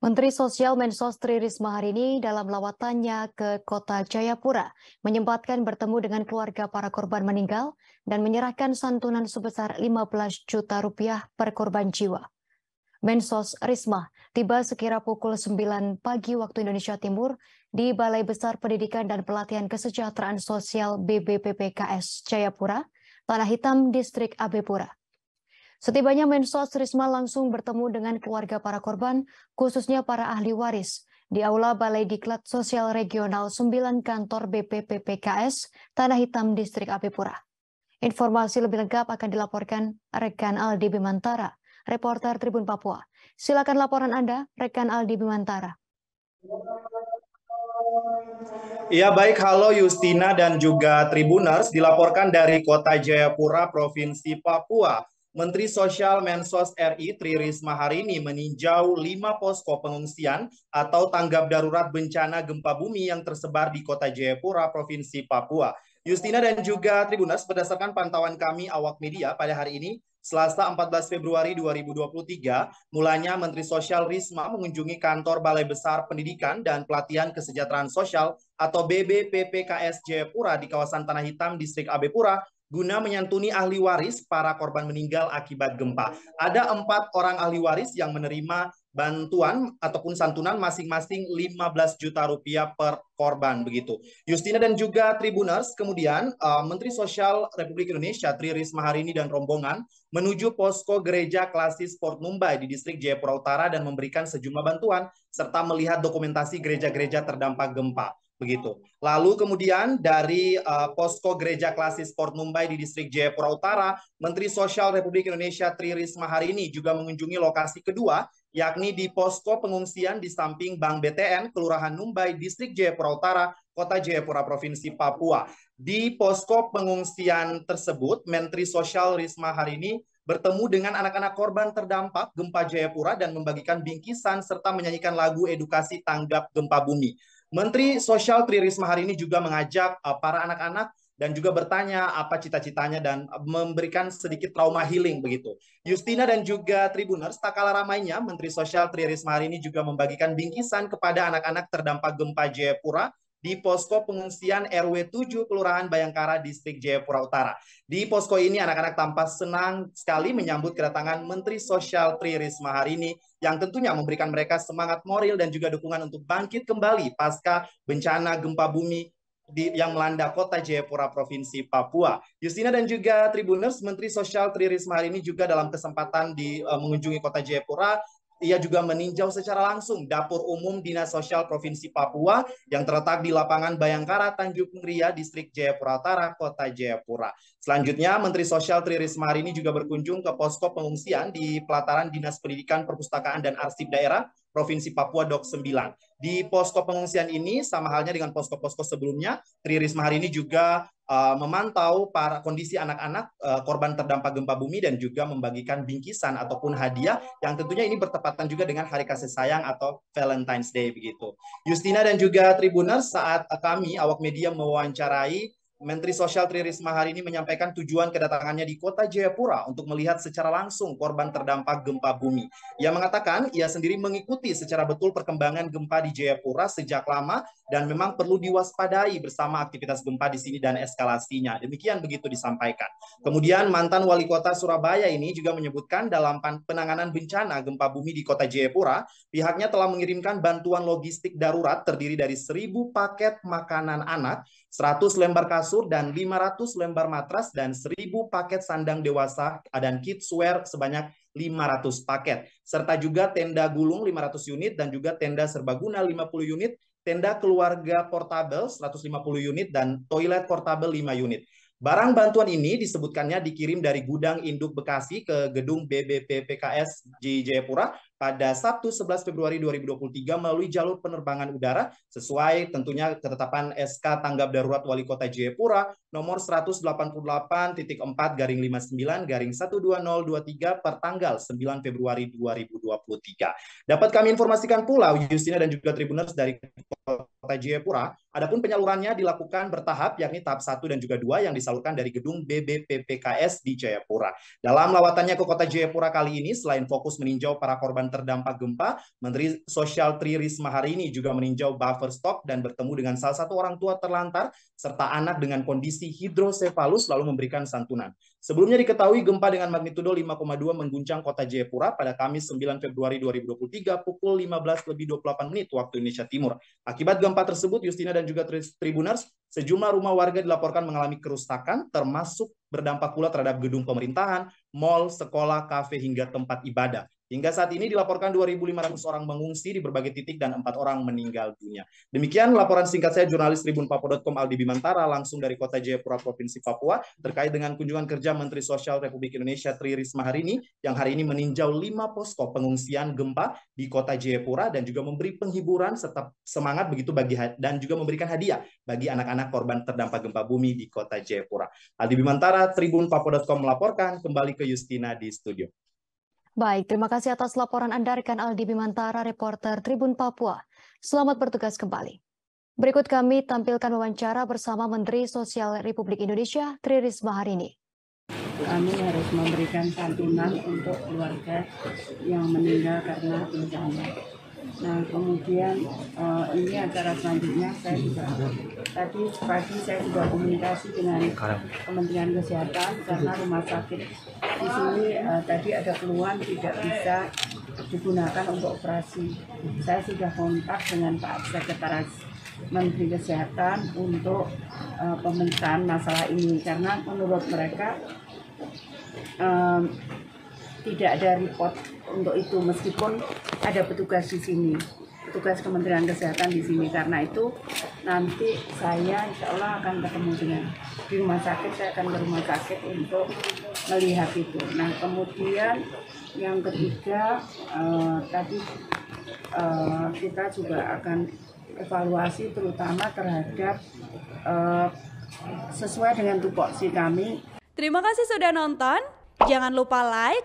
Menteri Sosial Mensos Tri Risma hari ini dalam lawatannya ke kota Jayapura menyempatkan bertemu dengan keluarga para korban meninggal dan menyerahkan santunan sebesar 15 juta rupiah per korban jiwa. Mensos Risma tiba sekira pukul 9 pagi waktu Indonesia Timur di Balai Besar Pendidikan dan Pelatihan Kesejahteraan Sosial BBPPKS Jayapura, Tanah Hitam, Distrik Abepura. Setibanya Mensos Risma langsung bertemu dengan keluarga para korban, khususnya para ahli waris, di Aula Balai Diklat Sosial Regional 9 Kantor BPPPKS, Tanah Hitam Distrik Apipura. Informasi lebih lengkap akan dilaporkan rekan Aldi Bimantara, reporter Tribun Papua. Silakan laporan Anda, rekan Aldi Bimantara. Ya baik, halo Yustina dan juga Tribuners dilaporkan dari Kota Jayapura, Provinsi Papua. Menteri Sosial Mensos RI Tri Risma hari ini meninjau lima posko pengungsian atau tanggap darurat bencana gempa bumi yang tersebar di Kota Jayapura, Provinsi Papua. Justina dan juga Tribunas berdasarkan pantauan kami awak media pada hari ini Selasa 14 Februari 2023, mulanya Menteri Sosial Risma mengunjungi kantor Balai Besar Pendidikan dan Pelatihan Kesejahteraan Sosial atau BBPPKS Jayapura di kawasan Tanah Hitam, Distrik Abepura guna menyantuni ahli waris para korban meninggal akibat gempa. Ada empat orang ahli waris yang menerima bantuan ataupun santunan masing-masing 15 juta rupiah per korban begitu. Justina dan juga Tribuners kemudian uh, Menteri Sosial Republik Indonesia Tri Risma hari ini dan rombongan menuju posko gereja klasis Port Numbai di distrik Jayapura Utara dan memberikan sejumlah bantuan serta melihat dokumentasi gereja-gereja terdampak gempa begitu. Oh. Lalu kemudian dari uh, posko gereja klasis Port Mumbai di distrik Jayapura Utara, Menteri Sosial Republik Indonesia Tri Risma hari ini juga mengunjungi lokasi kedua, yakni di posko pengungsian di samping Bank BTN, Kelurahan Mumbai, distrik Jayapura Utara, Kota Jayapura Provinsi Papua. Di posko pengungsian tersebut, Menteri Sosial Risma hari ini bertemu dengan anak-anak korban terdampak gempa Jayapura dan membagikan bingkisan serta menyanyikan lagu edukasi tanggap gempa bumi. Menteri Sosial Tri Risma hari ini juga mengajak eh, para anak-anak dan juga bertanya apa cita-citanya dan memberikan sedikit trauma healing begitu. Justina dan juga Tribuners, tak kalah ramainya, Menteri Sosial Tri Risma hari ini juga membagikan bingkisan kepada anak-anak terdampak gempa Jayapura di posko pengungsian RW 7 Kelurahan Bayangkara Distrik Jayapura Utara. Di posko ini anak-anak tampak senang sekali menyambut kedatangan Menteri Sosial Tri Risma hari ini yang tentunya memberikan mereka semangat moral dan juga dukungan untuk bangkit kembali pasca bencana gempa bumi di, yang melanda kota Jayapura Provinsi Papua. Justina dan juga Tribuners, Menteri Sosial Tri Risma hari ini juga dalam kesempatan di uh, mengunjungi kota Jayapura ia juga meninjau secara langsung dapur umum Dinas Sosial Provinsi Papua yang terletak di lapangan Bayangkara Tanjung Ria, Distrik Jayapura Utara, Kota Jayapura. Selanjutnya, Menteri Sosial Tri Risma hari ini juga berkunjung ke posko pengungsian di pelataran Dinas Pendidikan, Perpustakaan, dan Arsip Daerah Provinsi Papua Dok 9. Di posko pengungsian ini sama halnya dengan posko-posko sebelumnya, Tri Risma hari ini juga uh, memantau para kondisi anak-anak uh, korban terdampak gempa bumi dan juga membagikan bingkisan ataupun hadiah yang tentunya ini bertepatan juga dengan Hari Kasih Sayang atau Valentine's Day begitu. Justina dan juga Tribuners saat eh, kami awak media mewawancarai Menteri Sosial Tri Risma hari ini menyampaikan tujuan kedatangannya di kota Jayapura untuk melihat secara langsung korban terdampak gempa bumi. Ia mengatakan ia sendiri mengikuti secara betul perkembangan gempa di Jayapura sejak lama dan memang perlu diwaspadai bersama aktivitas gempa di sini dan eskalasinya. Demikian begitu disampaikan. Kemudian mantan wali kota Surabaya ini juga menyebutkan dalam penanganan bencana gempa bumi di kota Jayapura, pihaknya telah mengirimkan bantuan logistik darurat terdiri dari 1000 paket makanan anak, 100 lembar kasur dan 500 lembar matras dan 1000 paket sandang dewasa dan kidswear sebanyak 500 paket, serta juga tenda gulung 500 unit dan juga tenda serbaguna 50 unit tenda keluarga portable 150 unit dan toilet portable 5 unit. Barang bantuan ini disebutkannya dikirim dari gudang induk Bekasi ke gedung BBP PKS di Jayapura pada Sabtu 11 Februari 2023 melalui jalur penerbangan udara sesuai tentunya ketetapan SK tanggap darurat Wali Kota Jayapura nomor 188.4 garing 59 garing 12023 per tanggal 9 Februari 2023. Dapat kami informasikan pula Justina dan juga Tribuners dari Kota Jayapura Adapun penyalurannya dilakukan bertahap yakni tahap 1 dan juga 2 yang disalurkan dari gedung BBPPKS di Jayapura. Dalam lawatannya ke kota Jayapura kali ini selain fokus meninjau para korban terdampak gempa, Menteri Sosial Tri Risma hari ini juga meninjau buffer stock dan bertemu dengan salah satu orang tua terlantar serta anak dengan kondisi hidrosefalus lalu memberikan santunan. Sebelumnya diketahui gempa dengan magnitudo 5,2 mengguncang kota Jayapura pada Kamis 9 Februari 2023 pukul 15 lebih 28 menit waktu Indonesia Timur. Akibat gempa tersebut Yustina dan juga Tribuners, sejumlah rumah warga dilaporkan mengalami kerusakan, termasuk berdampak pula terhadap gedung pemerintahan, mal, sekolah, kafe, hingga tempat ibadah. Hingga saat ini dilaporkan 2.500 orang mengungsi di berbagai titik dan empat orang meninggal dunia. Demikian laporan singkat saya jurnalis tribunpapua.com Aldi Bimantara langsung dari Kota Jayapura Provinsi Papua terkait dengan kunjungan kerja Menteri Sosial Republik Indonesia Tri Risma hari ini yang hari ini meninjau lima posko pengungsian gempa di Kota Jayapura dan juga memberi penghiburan serta semangat begitu bagi dan juga memberikan hadiah bagi anak-anak korban terdampak gempa bumi di Kota Jayapura. Aldi Bimantara, tribunpapua.com melaporkan kembali ke Justina di studio. Baik, terima kasih atas laporan Anda rekan Aldi Bimantara, reporter Tribun Papua. Selamat bertugas kembali. Berikut kami tampilkan wawancara bersama Menteri Sosial Republik Indonesia, Tri Risma hari ini. Kami harus memberikan santunan untuk keluarga yang meninggal karena bencana. Nah kemudian uh, ini acara selanjutnya saya juga tadi pagi saya sudah komunikasi dengan Kementerian Kesehatan karena rumah sakit di sini uh, tadi ada keluhan tidak bisa digunakan untuk operasi. Saya sudah kontak dengan Pak Sekretaris Menteri Kesehatan untuk uh, eh, pemecahan masalah ini karena menurut mereka um, tidak ada report untuk itu meskipun ada petugas di sini petugas Kementerian Kesehatan di sini karena itu nanti saya insya Allah akan ketemu dengan di rumah sakit saya akan ke rumah sakit untuk melihat itu nah kemudian yang ketiga eh, tadi eh, kita juga akan evaluasi terutama terhadap eh, sesuai dengan tupoksi kami Terima kasih sudah nonton. Jangan lupa like,